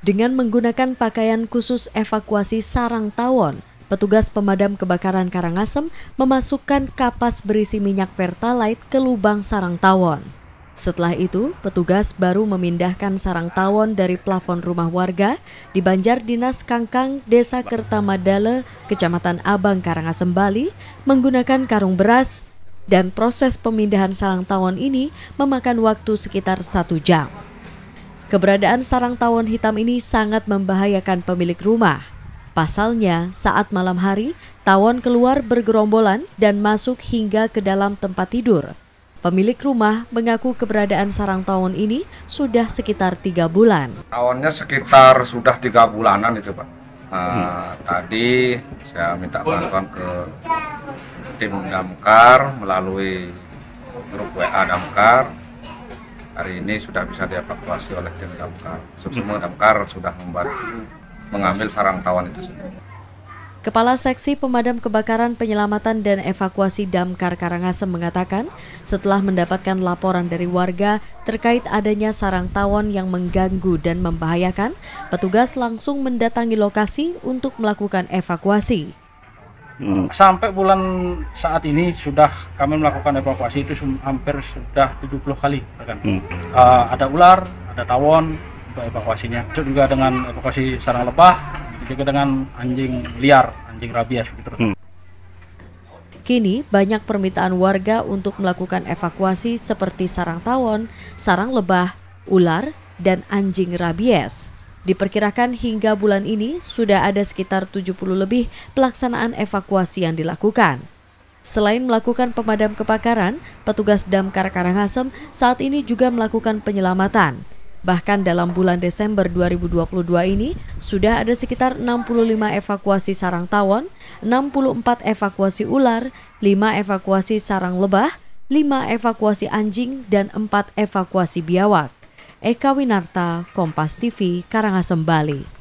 Dengan menggunakan pakaian khusus evakuasi sarang tawon, petugas pemadam kebakaran Karangasem memasukkan kapas berisi minyak Pertalite ke lubang sarang tawon. Setelah itu, petugas baru memindahkan sarang tawon dari plafon rumah warga di Banjar Dinas Kangkang, Desa Kertamadale, Kecamatan Abang, Karangasem, Bali, menggunakan karung beras, dan proses pemindahan sarang tawon ini memakan waktu sekitar satu jam. Keberadaan sarang tawon hitam ini sangat membahayakan pemilik rumah. Pasalnya, saat malam hari, tawon keluar bergerombolan dan masuk hingga ke dalam tempat tidur. Pemilik rumah mengaku keberadaan sarang tawon ini sudah sekitar tiga bulan. Tawonnya sekitar sudah tiga bulanan itu, Pak. Uh, hmm. Tadi saya minta bantuan ke tim damkar melalui grup WA damkar hari ini sudah bisa dievakuasi oleh tim damkar. Semua damkar sudah membantu mengambil sarang tawon itu sendiri. Kepala Seksi Pemadam Kebakaran Penyelamatan dan Evakuasi Damkar Karangasem mengatakan, setelah mendapatkan laporan dari warga terkait adanya sarang tawon yang mengganggu dan membahayakan, petugas langsung mendatangi lokasi untuk melakukan evakuasi. Hmm. Sampai bulan saat ini sudah kami melakukan evakuasi itu hampir sudah 70 kali kan. Hmm. Uh, ada ular, ada tawon untuk evakuasinya. Itu juga dengan evakuasi sarang lebah, juga dengan anjing liar, anjing rabies gitu. Hmm. Kini banyak permintaan warga untuk melakukan evakuasi seperti sarang tawon, sarang lebah, ular, dan anjing rabies. Diperkirakan hingga bulan ini sudah ada sekitar 70 lebih pelaksanaan evakuasi yang dilakukan. Selain melakukan pemadam kebakaran, petugas Damkar Karangasem saat ini juga melakukan penyelamatan. Bahkan dalam bulan Desember 2022 ini, sudah ada sekitar 65 evakuasi sarang tawon, 64 evakuasi ular, 5 evakuasi sarang lebah, 5 evakuasi anjing, dan 4 evakuasi biawak. Eka Winarta, Kompas TV, Karangasem, Bali.